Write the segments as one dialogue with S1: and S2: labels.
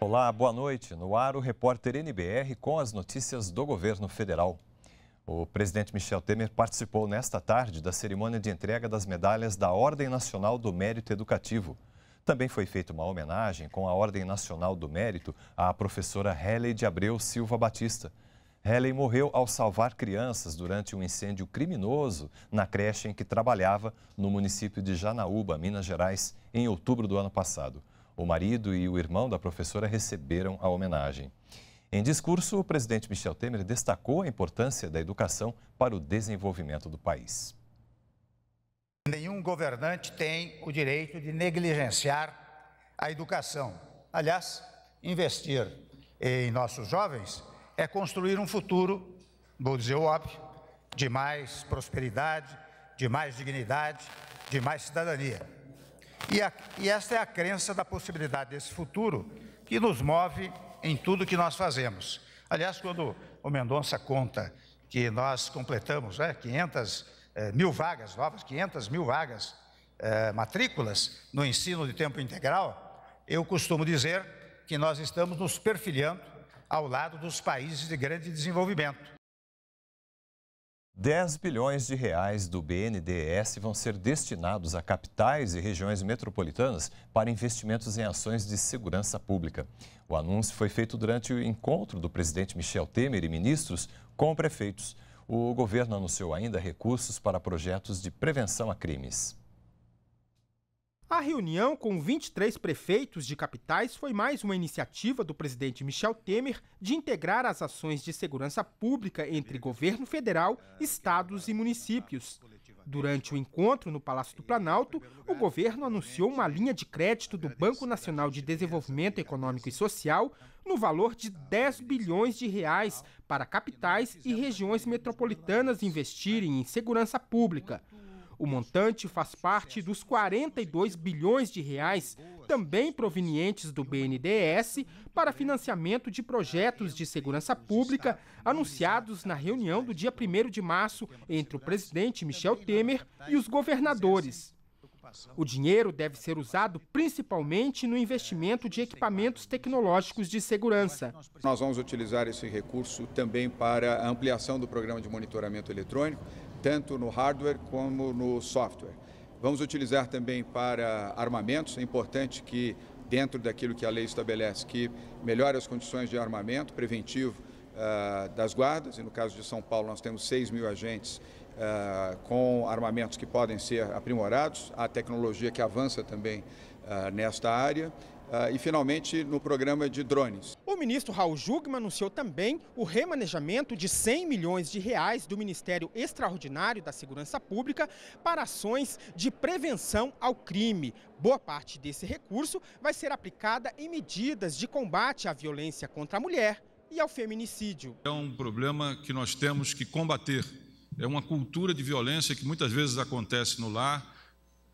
S1: Olá, boa noite. No ar, o repórter NBR com as notícias do governo federal. O presidente Michel Temer participou nesta tarde da cerimônia de entrega das medalhas da Ordem Nacional do Mérito Educativo. Também foi feita uma homenagem com a Ordem Nacional do Mérito à professora Helen de Abreu Silva Batista. Helen morreu ao salvar crianças durante um incêndio criminoso na creche em que trabalhava no município de Janaúba, Minas Gerais, em outubro do ano passado. O marido e o irmão da professora receberam a homenagem. Em discurso, o presidente Michel Temer destacou a importância da educação para o desenvolvimento do país.
S2: Nenhum governante tem o direito de negligenciar a educação. Aliás, investir em nossos jovens é construir um futuro, vou dizer o óbvio, de mais prosperidade, de mais dignidade, de mais cidadania. E, a, e esta é a crença da possibilidade desse futuro que nos move em tudo que nós fazemos. Aliás, quando o Mendonça conta que nós completamos 500 né, eh, mil vagas novas, 500 mil vagas, eh, matrículas no ensino de tempo integral, eu costumo dizer que nós estamos nos perfilhando ao lado dos países de grande desenvolvimento.
S1: 10 bilhões de reais do BNDES vão ser destinados a capitais e regiões metropolitanas para investimentos em ações de segurança pública. O anúncio foi feito durante o encontro do presidente Michel Temer e ministros com prefeitos. O governo anunciou ainda recursos para projetos de prevenção a crimes.
S3: A reunião com 23 prefeitos de capitais foi mais uma iniciativa do presidente Michel Temer de integrar as ações de segurança pública entre governo federal, estados e municípios. Durante o encontro no Palácio do Planalto, o governo anunciou uma linha de crédito do Banco Nacional de Desenvolvimento Econômico e Social no valor de 10 bilhões de reais para capitais e regiões metropolitanas investirem em segurança pública. O montante faz parte dos 42 bilhões de reais também provenientes do BNDES, para financiamento de projetos de segurança pública anunciados na reunião do dia 1 de março entre o presidente Michel Temer e os governadores. O dinheiro deve ser usado principalmente no investimento de equipamentos tecnológicos de segurança.
S2: Nós vamos utilizar esse recurso também para a ampliação do programa de monitoramento eletrônico, tanto no hardware como no software. Vamos utilizar também para armamentos. É importante que, dentro daquilo que a lei estabelece, que melhore as condições de armamento preventivo uh, das guardas. E no caso de São Paulo, nós temos 6 mil agentes uh, com armamentos que podem ser aprimorados. Há tecnologia que avança também uh, nesta área. Ah, e, finalmente, no programa de drones.
S3: O ministro Raul Jugma anunciou também o remanejamento de 100 milhões de reais do Ministério Extraordinário da Segurança Pública para ações de prevenção ao crime. Boa parte desse recurso vai ser aplicada em medidas de combate à violência contra a mulher e ao feminicídio.
S1: É um problema que nós temos que combater. É uma cultura de violência que muitas vezes acontece no lar.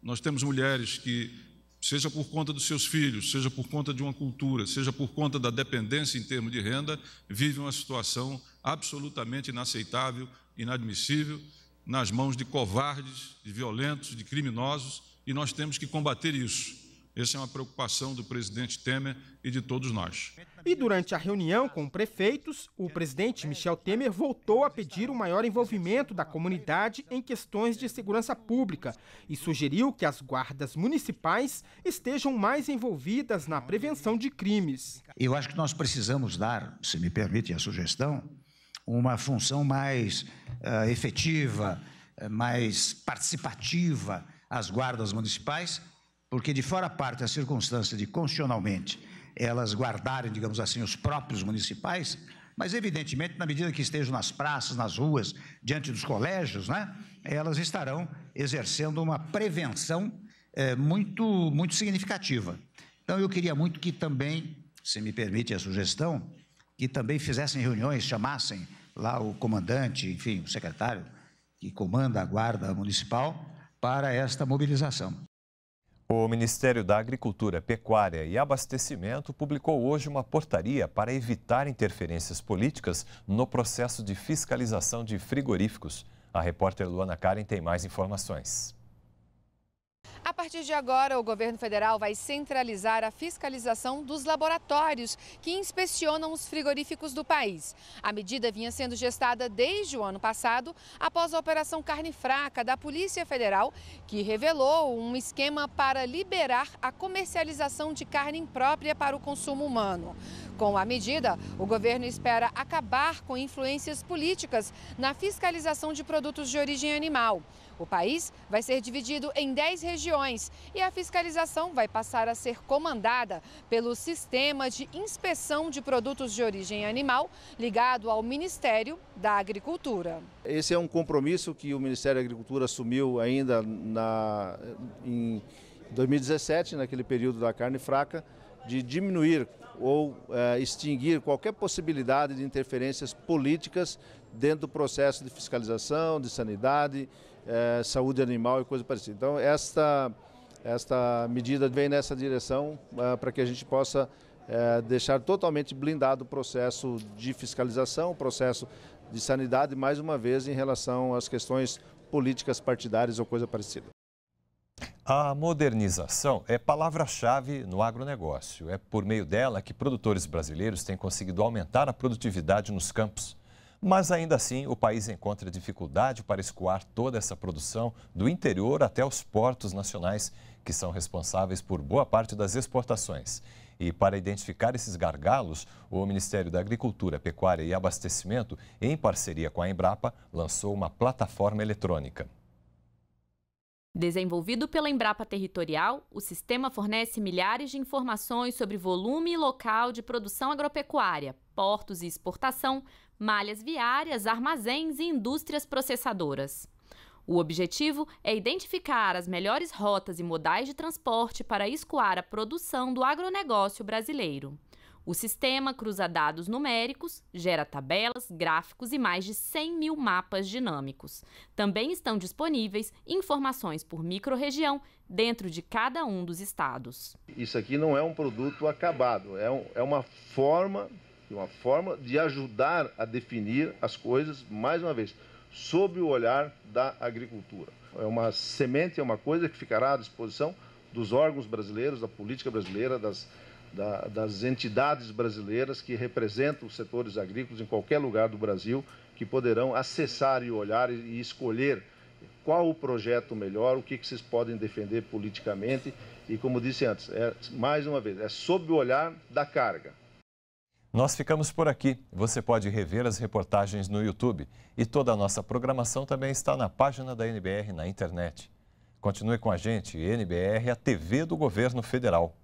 S1: Nós temos mulheres que seja por conta dos seus filhos, seja por conta de uma cultura, seja por conta da dependência em termos de renda, vive uma situação absolutamente inaceitável, inadmissível, nas mãos de covardes, de violentos, de criminosos, e nós temos que combater isso. Essa é uma preocupação do presidente Temer e de todos nós.
S3: E durante a reunião com prefeitos, o presidente Michel Temer voltou a pedir o um maior envolvimento da comunidade em questões de segurança pública e sugeriu que as guardas municipais estejam mais envolvidas na prevenção de crimes.
S2: Eu acho que nós precisamos dar, se me permite a sugestão, uma função mais uh, efetiva, eh, mais participativa às guardas municipais porque de fora parte a circunstância de constitucionalmente elas guardarem, digamos assim, os próprios municipais, mas evidentemente, na medida que estejam nas praças, nas ruas, diante dos colégios, né, elas estarão exercendo uma prevenção é, muito, muito significativa. Então, eu queria muito que também, se me permite a sugestão, que também fizessem reuniões, chamassem lá o comandante, enfim, o secretário que comanda a
S1: guarda municipal para esta mobilização. O Ministério da Agricultura, Pecuária e Abastecimento publicou hoje uma portaria para evitar interferências políticas no processo de fiscalização de frigoríficos. A repórter Luana Karen tem mais informações. A partir de agora, o governo federal vai centralizar a fiscalização dos laboratórios que inspecionam os frigoríficos do país. A medida vinha sendo gestada desde o ano passado, após a Operação Carne Fraca da Polícia Federal, que revelou um esquema para liberar a comercialização de carne imprópria para o consumo humano. Com a medida, o governo espera acabar com influências políticas na fiscalização de produtos de origem animal. O país vai ser dividido em 10 regiões padrões e a fiscalização vai passar a ser comandada pelo Sistema de Inspeção de Produtos de Origem Animal, ligado ao Ministério da Agricultura.
S4: Esse é um compromisso que o Ministério da Agricultura assumiu ainda na, em 2017, naquele período da carne fraca de diminuir ou é, extinguir qualquer possibilidade de interferências políticas dentro do processo de fiscalização, de sanidade, é, saúde animal e coisa parecida. Então, esta, esta medida vem nessa direção é, para que a gente possa deixar totalmente blindado o processo de fiscalização, o processo de sanidade, mais uma vez, em relação às questões políticas partidárias ou coisa parecida.
S1: A modernização é palavra-chave no agronegócio. É por meio dela que produtores brasileiros têm conseguido aumentar a produtividade nos campos. Mas ainda assim, o país encontra dificuldade para escoar toda essa produção do interior até os portos nacionais, que são responsáveis por boa parte das exportações. E para identificar esses gargalos, o Ministério da Agricultura, Pecuária e Abastecimento, em parceria com a Embrapa, lançou uma plataforma eletrônica. Desenvolvido pela Embrapa Territorial, o sistema fornece milhares de informações sobre volume e local de produção agropecuária, portos e exportação, malhas viárias, armazéns e indústrias processadoras. O objetivo é identificar as melhores rotas e modais de transporte para escoar a produção do agronegócio brasileiro. O sistema cruza dados numéricos, gera tabelas, gráficos e mais de 100 mil mapas dinâmicos. Também estão disponíveis informações por microrregião dentro de cada um dos estados.
S4: Isso aqui não é um produto acabado, é, um, é uma forma uma forma de ajudar a definir as coisas, mais uma vez, sob o olhar da agricultura. É uma semente, é uma coisa que ficará à disposição dos órgãos brasileiros, da política brasileira, das, da, das entidades brasileiras que representam os setores agrícolas em qualquer lugar do Brasil, que poderão acessar e olhar e escolher qual o projeto melhor, o que, que vocês podem defender politicamente. E como disse antes, é, mais uma vez, é sob o olhar da carga.
S1: Nós ficamos por aqui. Você pode rever as reportagens no YouTube e toda a nossa programação também está na página da NBR na internet. Continue com a gente, NBR, a TV do Governo Federal.